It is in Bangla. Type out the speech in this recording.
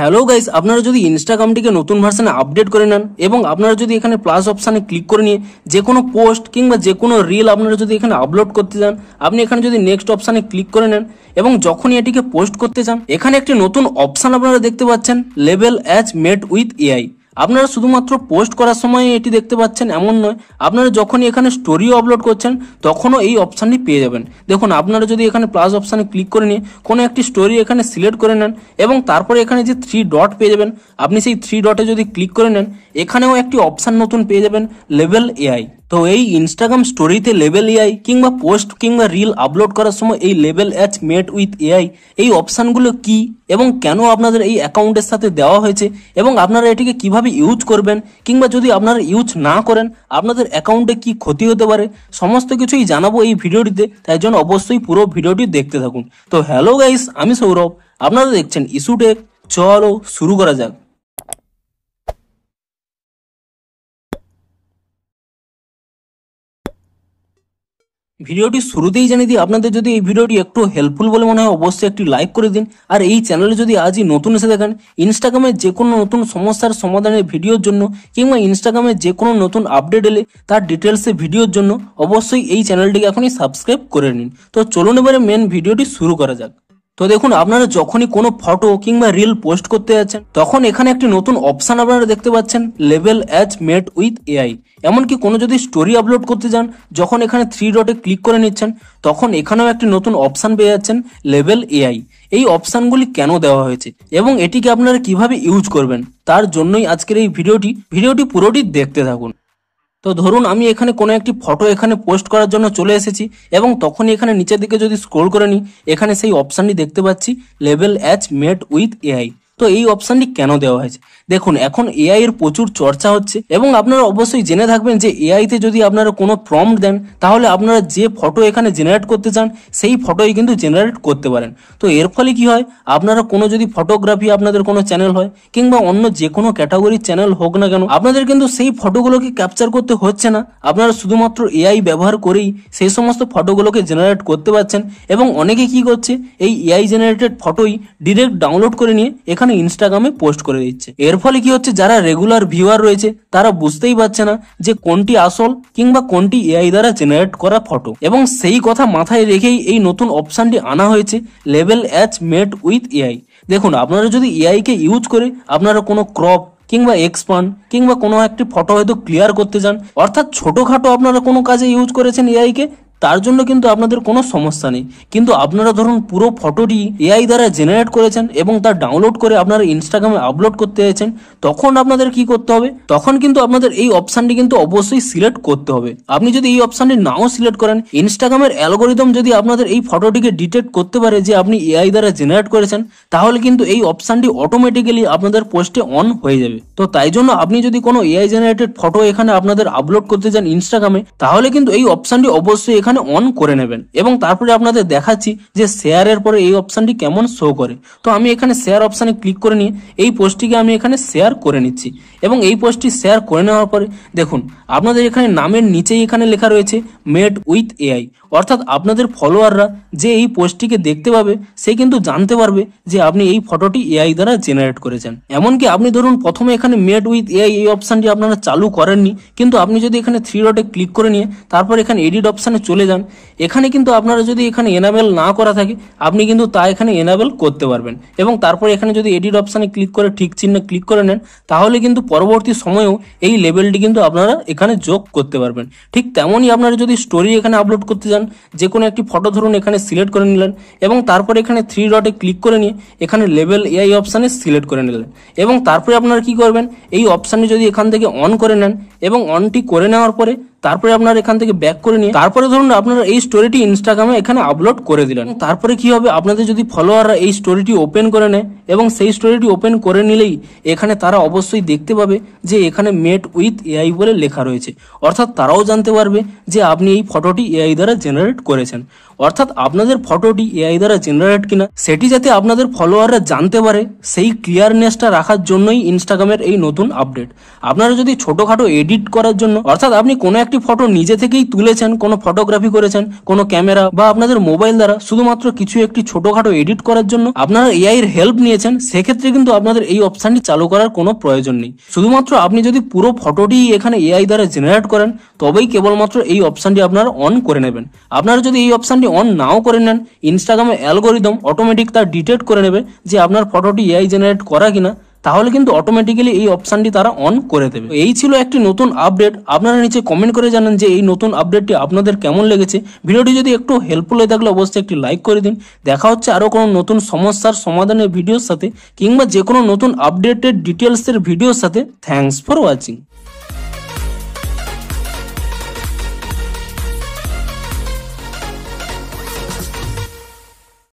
হ্যালো গাইস আপনারা যদি ইনস্টাগ্রামটিকে নতুন ভার্সানে আপডেট করে নেন এবং আপনারা যদি এখানে প্লাস অপশানে ক্লিক করে নিয়ে যে কোনো পোস্ট কিংবা যে কোনো রিল আপনারা যদি এখানে আপলোড করতে চান আপনি এখানে যদি নেক্সট অপশানে ক্লিক করে নেন এবং যখনই এটিকে পোস্ট করতে চান এখানে একটি নতুন অপশান আপনারা দেখতে পাচ্ছেন লেভেল অ্যাজ মেড উইথ এআই আপনারা শুধুমাত্র পোস্ট করার সময় এটি দেখতে পাচ্ছেন এমন নয় আপনারা যখনই এখানে স্টোরিও আপলোড করছেন তখনও এই অপশানটি পেয়ে যাবেন দেখুন আপনারা যদি এখানে প্লাস অপশানে ক্লিক করে নিয়ে কোনো একটি স্টোরি এখানে সিলেক্ট করে নেন এবং তারপরে এখানে যে থ্রি ডট পেয়ে যাবেন আপনি সেই থ্রি ডটে যদি ক্লিক করে নেন এখানেও একটি অপশান নতুন পেয়ে যাবেন লেভেল এআই তো এই ইনস্টাগ্রাম স্টোরিতে লেভেল এআই কিংবা পোস্ট কিংবা রিল আপলোড করার সময় এই লেভেল অ্যাচ মেড উইথ এআই এই অপশানগুলো কি এবং কেন আপনাদের এই অ্যাকাউন্টের সাথে দেওয়া হয়েছে এবং আপনারা এটিকে কিভাবে ইউজ করবেন কিংবা যদি আপনারা ইউজ না করেন আপনাদের অ্যাকাউন্টে কি ক্ষতি হতে পারে সমস্ত কিছুই জানাবো এই ভিডিওটিতে তাই জন্য অবশ্যই পুরো ভিডিওটি দেখতে থাকুন তো হ্যালো গাইস আমি সৌরভ আপনারা দেখছেন ইস্যুটে চলো শুরু করা যাক ভিডিওটি শুরুতেই জানিয়ে দিই আপনাদের যদি এই ভিডিওটি একটু হেল্পফুল বলে মনে হয় অবশ্যই একটি লাইক করে দিন আর এই চ্যানেলে যদি আজই নতুন এসে দেখেন ইনস্টাগ্রামে যে কোনো নতুন সমস্যার সমাধানের ভিডিওর জন্য কিংবা ইনস্টাগ্রামে যে কোনো নতুন আপডেট এলে তার ডিটেলসে ভিডিওর জন্য অবশ্যই এই চ্যানেলটিকে এখনই সাবস্ক্রাইব করে নিন তো চলুন এবারে মেন ভিডিওটি শুরু করা যাক তো দেখুন আপনারা যখনই কোনো ফটো কিংবা রিল পোস্ট করতে যাচ্ছেন তখন এখানে একটি নতুন অপশান আপনারা দেখতে পাচ্ছেন লেভেল অ্যাজ মেড উইথ এআই এমনকি কোনো যদি স্টোরি আপলোড করতে যান যখন এখানে থ্রি ডটে ক্লিক করে নিচ্ছেন তখন এখানেও একটি নতুন অপশান পেয়ে যাচ্ছেন লেভেল এআই এই অপশানগুলি কেন দেওয়া হয়েছে এবং এটিকে আপনারা কিভাবে ইউজ করবেন তার জন্যই আজকের এই ভিডিওটি ভিডিওটি পুরোটি দেখতে থাকুন তো ধরুন আমি এখানে কোনো একটি ফটো এখানে পোস্ট করার জন্য চলে এসেছি এবং তখনই এখানে নিচের দিকে যদি স্ক্রোল করে নিই এখানে সেই অপশানটি দেখতে পাচ্ছি লেভেল অ্যাচ মেড উইথ এআই তো এই অপশানটি কেন দেওয়া হয়েছে দেখুন এখন এআই এর প্রচুর চর্চা হচ্ছে এবং আপনারা অবশ্যই জেনে থাকবেন যে এআইতে যদি আপনারা কোনো প্রম্পট দেন তাহলে আপনারা যে ফটো এখানে জেনারেট করতে চান সেই ফটোই কিন্তু জেনারেট করতে পারেন তো এর ফলে কি হয় আপনারা কোনো যদি ফটোগ্রাফি আপনাদের কোনো চ্যানেল হয় কিংবা অন্য যে কোনো ক্যাটাগরির চ্যানেল হোক না কেন আপনাদের কিন্তু সেই ফটোগুলোকে ক্যাপচার করতে হচ্ছে না আপনারা শুধুমাত্র এআই ব্যবহার করেই সেই সমস্ত ফটোগুলোকে জেনারেট করতে পারছেন এবং অনেকে কি করছে এই এআই জেনারেটেড ফটোই ডিরেক্ট ডাউনলোড করে নিয়ে এখানে সেখানে ইনস্টাগ্রামে পোস্ট করে দিচ্ছে এর ফলে কি হচ্ছে যারা রেগুলার ভিউয়ার রয়েছে তারা বুঝতেই পারছে না যে কোনটি আসল কিংবা কোনটি এআই দ্বারা জেনারেট করা ফটো এবং সেই কথা মাথায় রেখেই এই নতুন অপশানটি আনা হয়েছে লেভেল অ্যাচ মেড উইথ এআই দেখুন আপনারা যদি এআইকে ইউজ করে আপনারা কোনো ক্রপ কিংবা এক্সপান কিংবা কোনো একটি ফটো হয়তো ক্লিয়ার করতে চান অর্থাৎ ছোটোখাটো আপনারা কোনো কাজে ইউজ করেছেন এআইকে তার জন্য কিন্তু আপনাদের কোনো সমস্যা নেই কিন্তু আপনারা ধরুন পুরো ফটোটি এআই দ্বারা জেনারেট করেছেন এবং তা ডাউনলোড করে আপনারা ইনস্টাগ্রামে আপলোড করতে চাইছেন তখন আপনাদের কি করতে হবে তখন কিন্তু আপনাদের এই অপশানটি কিন্তু অবশ্যই সিলেক্ট করতে হবে আপনি যদি এই অপশানটি নাও সিলেক্ট করেন ইনস্টাগ্রামের অ্যালগোরিদম যদি আপনাদের এই ফটোটিকে ডিটেক্ট করতে পারে যে আপনি এআই দ্বারা জেনারেট করেছেন তাহলে কিন্তু এই অপশানটি অটোমেটিক্যালি আপনাদের পোস্টে অন হয়ে যাবে তো তাই জন্য আপনি যদি কোনো এআই জেনারেটেড ফটো এখানে আপনাদের আপলোড করতে চান ইনস্টাগ্রামে তাহলে কিন্তু এই অপশানটি অবশ্যই এখানে অন করে নেবেন এবং তারপরে আপনাদের দেখাচ্ছি যে শেয়ারের পরে এই অপশানটি কেমন শো করে তো আমি এখানে শেয়ার অপশানে ক্লিক করে নিয়ে এই পোস্টটিকে আমি এখানে শেয়ার করে নিচ্ছি এবং এই পোস্টটি শেয়ার করে নেওয়ার পরে দেখুন আপনাদের এখানে নামের নিচেই এখানে লেখা রয়েছে মেড উইথ এআই অর্থাৎ আপনাদের ফলোয়াররা যে এই পোস্টটিকে দেখতে পাবে সে কিন্তু জানতে পারবে যে আপনি এই ফটোটি এআই দ্বারা জেনারেট করেছেন এমনকি আপনি ধরুন প্রথমে এখানে মেড উইথ এআই এই অপশানটি আপনারা চালু করেননি কিন্তু আপনি যদি এখানে থ্রি ডটে ক্লিক করে নিয়ে তারপর এখানে এডিট অপশানে চলে চলে যান এখানে কিন্তু আপনারা যদি এখানে এনাবেল না করা থাকে আপনি কিন্তু তা এখানে এনাবেল করতে পারবেন এবং তারপরে এখানে যদি এডিট অপশানে ক্লিক করে ঠিক চিহ্নে ক্লিক করে নেন তাহলে কিন্তু পরবর্তী সময়েও এই লেভেলটি কিন্তু আপনারা এখানে যোগ করতে পারবেন ঠিক তেমনই আপনারা যদি স্টোরি এখানে আপলোড করতে চান যে কোনো একটি ফটো ধরুন এখানে সিলেক্ট করে নিলেন এবং তারপরে এখানে থ্রি ডটে ক্লিক করে নিয়ে এখানে লেভেল এআই অপশানে সিলেক্ট করে নিলেন এবং তারপরে আপনারা কি করবেন এই অপশানে যদি এখান থেকে অন করে নেন এবং অনটি করে নেওয়ার পরে তারপরে আপনার এখান থেকে ব্যাক করে নিয়ে তারপরে ধরুন আপনারা এই স্টোরিটি ইনস্টাগ্রামে এখানে আপলোড করে দিলেন তারপরে কি হবে আপনাদের যদি ফলোয়াররা এই স্টোরিটি ওপেন করে নেয় এবং সেই স্টোরিটি ওপেন করে নিলেই এখানে তারা অবশ্যই দেখতে পাবে যে এখানে মেট উইথ এআই বলে লেখা রয়েছে অর্থাৎ তারাও জানতে পারবে যে আপনি এই ফটোটি এআই দ্বারা জেনারেট করেছেন অর্থাৎ আপনাদের ফটোটি এআই দ্বারা জেনারেট কিনা সেটি যাতে আপনাদের ফলোয়াররা জানতে পারে সেই ক্লিয়ারনেসটা রাখার জন্যই ইনস্টাগ্রামের এই নতুন আপডেট আপনারা যদি ছোটোখাটো এডিট এডিট করার জন্য অর্থাৎ আপনি কোনো একটি ফটো নিজে থেকেই তুলেছেন কোনো ফটোগ্রাফি করেছেন কোনো ক্যামেরা বা আপনাদের মোবাইল দ্বারা শুধুমাত্র কিছু একটি ছোটখাটো এডিট করার জন্য আপনারা এআই এর হেল্প নিয়েছেন সেক্ষেত্রে কিন্তু আপনাদের এই অপশানটি চালু করার কোনো প্রয়োজন নেই শুধুমাত্র আপনি যদি পুরো ফটোটি এখানে এআই দ্বারা জেনারেট করেন তবেই কেবলমাত্র এই অপশানটি আপনারা অন করে নেবেন আপনারা যদি এই অপশানটি অন নাও করে নেন ইনস্টাগ্রামের অ্যালগোরিদম অটোমেটিক তার ডিটেক্ট করে নেবে যে আপনার ফটোটি এআই জেনারেট করা কিনা তাহলে কিন্তু অটোমেটিক্যালি এই অপশানটি তারা অন করে দেবে এই ছিল একটি নতুন আপডেট আপনারা নিচে কমেন্ট করে জানান যে এই নতুন আপডেটটি আপনাদের কেমন লেগেছে ভিডিওটি যদি একটু হেল্পফুল হয়ে থাকলে অবশ্যই একটি লাইক করে দিন দেখা হচ্ছে আরও কোনো নতুন সমস্যার সমাধানের ভিডিওর সাথে কিংবা যে কোনো নতুন আপডেটেড ডিটেলসের ভিডিওর সাথে থ্যাংকস ফর ওয়াচিং